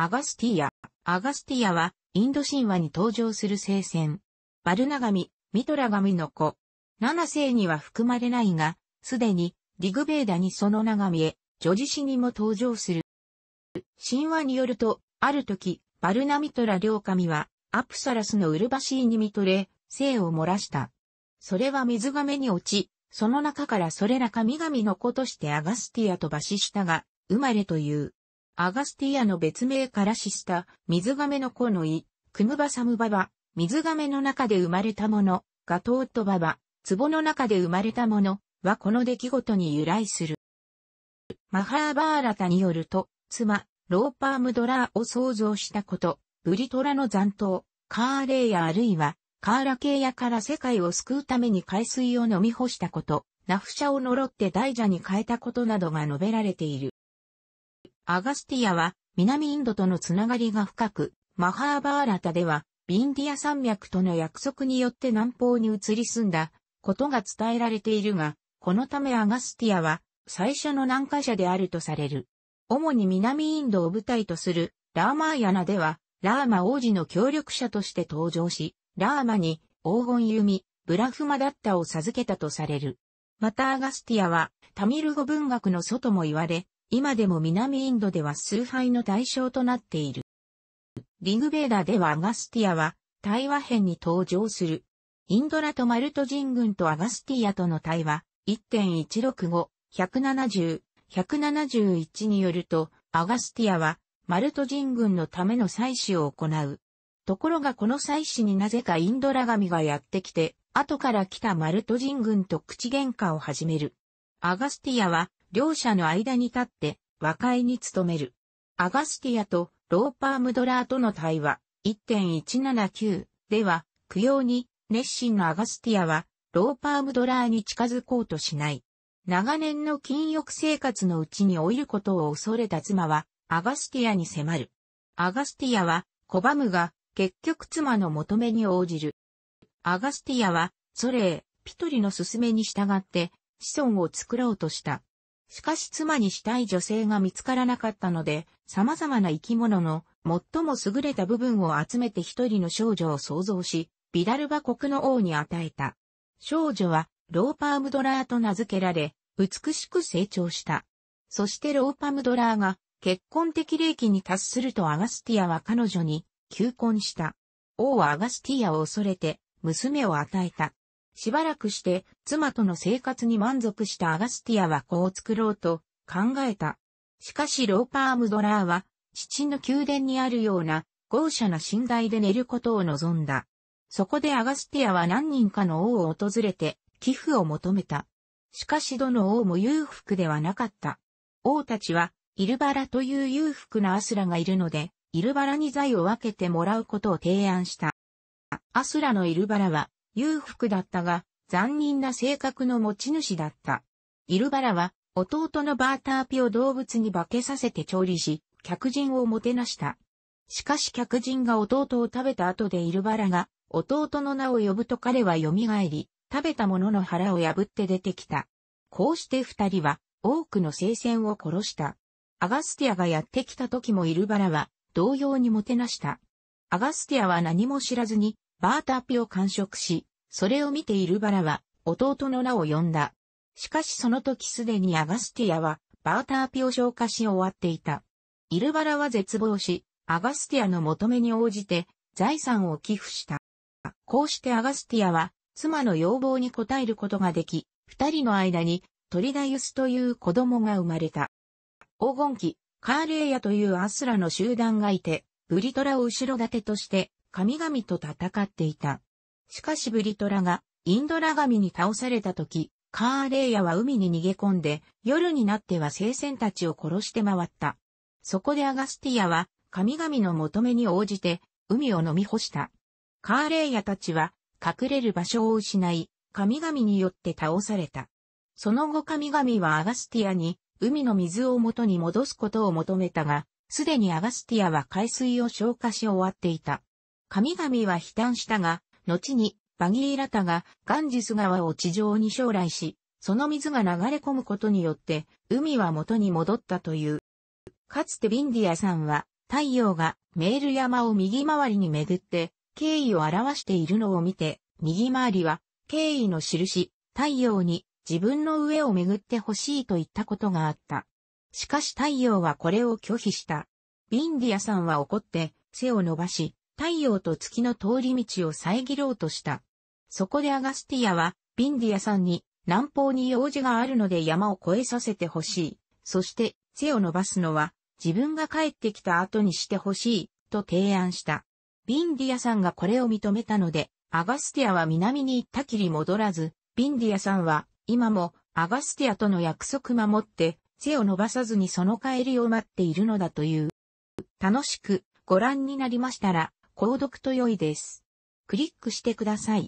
アガスティア。アガスティアは、インド神話に登場する聖戦。バルナガミミトラガミの子。七世には含まれないが、すでに、ディグベーダにその名が見え、ョジシにも登場する。神話によると、ある時、バルナミトラ両神は、アプサラスのウルバシーに見とれ、生を漏らした。それは水亀に落ち、その中からそれら神々の子としてアガスティアとバシしたが、生まれという。アガスティアの別名からしした水亀の子の胃、クムバサムババ、水亀の中で生まれたもの、ガトウトババ、壺の中で生まれたものはこの出来事に由来する。マハーバーラタによると、妻、ローパームドラーを創造したこと、ブリトラの残党、カーレーヤあるいは、カーラケーヤから世界を救うために海水を飲み干したこと、ナフシャを呪って大蛇に変えたことなどが述べられている。アガスティアは南インドとのつながりが深く、マハーバーラタでは、ビンディア山脈との約束によって南方に移り住んだことが伝えられているが、このためアガスティアは最初の南下者であるとされる。主に南インドを舞台とするラーマーヤナでは、ラーマ王子の協力者として登場し、ラーマに黄金弓、ブラフマダッタを授けたとされる。またアガスティアはタミル語文学の祖とも言われ、今でも南インドでは崇拝の対象となっている。リグベーダではアガスティアは、対話編に登場する。インドラとマルト人軍とアガスティアとの対話、1.165、170、171によると、アガスティアは、マルト人軍のための祭祀を行う。ところがこの祭祀になぜかインドラ神がやってきて、後から来たマルト人軍と口喧嘩を始める。アガスティアは、両者の間に立って和解に努める。アガスティアとローパームドラーとの対話1.179では、供養に熱心のアガスティアはローパームドラーに近づこうとしない。長年の禁欲生活のうちに老いることを恐れた妻はアガスティアに迫る。アガスティアは拒むが結局妻の求めに応じる。アガスティアはソレー、ピトリの勧めに従って子孫を作ろうとした。しかし妻にしたい女性が見つからなかったので、様々な生き物の最も優れた部分を集めて一人の少女を創造し、ビダルバ国の王に与えた。少女はローパームドラーと名付けられ、美しく成長した。そしてローパムドラーが結婚的霊気に達するとアガスティアは彼女に求婚した。王はアガスティアを恐れて娘を与えた。しばらくして、妻との生活に満足したアガスティアは子を作ろうと考えた。しかしローパームドラーは、父の宮殿にあるような豪奢な寝台で寝ることを望んだ。そこでアガスティアは何人かの王を訪れて、寄付を求めた。しかしどの王も裕福ではなかった。王たちは、イルバラという裕福なアスラがいるので、イルバラに財を分けてもらうことを提案した。アスラのイルバラは、裕福だったが、残忍な性格の持ち主だった。イルバラは、弟のバーターピを動物に化けさせて調理し、客人をもてなした。しかし客人が弟を食べた後でイルバラが、弟の名を呼ぶと彼は蘇り、食べた者の腹を破って出てきた。こうして二人は、多くの聖戦を殺した。アガスティアがやってきた時もイルバラは、同様にもてなした。アガスティアは何も知らずに、バーターピを完食し、それを見てイルバラは、弟の名を呼んだ。しかしその時すでにアガスティアは、バーターピを消化し終わっていた。イルバラは絶望し、アガスティアの求めに応じて、財産を寄付した。こうしてアガスティアは、妻の要望に応えることができ、二人の間に、トリダユスという子供が生まれた。黄金期、カーレーヤというアスラの集団がいて、ブリトラを後ろ盾として、神々と戦っていた。しかしブリトラがインドラ神に倒された時、カーレイヤは海に逃げ込んで、夜になっては聖戦たちを殺して回った。そこでアガスティアは、神々の求めに応じて、海を飲み干した。カーレイヤたちは、隠れる場所を失い、神々によって倒された。その後神々はアガスティアに、海の水を元に戻すことを求めたが、すでにアガスティアは海水を消化し終わっていた。神々は悲嘆したが、後にバギーラタがガンジス川を地上に将来し、その水が流れ込むことによって海は元に戻ったという。かつてビンディアさんは太陽がメール山を右回りに巡って敬意を表しているのを見て、右回りは敬意の印、太陽に自分の上を巡ってほしいと言ったことがあった。しかし太陽はこれを拒否した。ビンディアさんは怒って背を伸ばし、太陽と月の通り道を遮ろうとした。そこでアガスティアは、ビンディアさんに、南方に用事があるので山を越えさせてほしい。そして、背を伸ばすのは、自分が帰ってきた後にしてほしい、と提案した。ビンディアさんがこれを認めたので、アガスティアは南に行ったきり戻らず、ビンディアさんは、今も、アガスティアとの約束守って、背を伸ばさずにその帰りを待っているのだという。楽しくご覧になりましたら、購読と良いです。クリックしてください。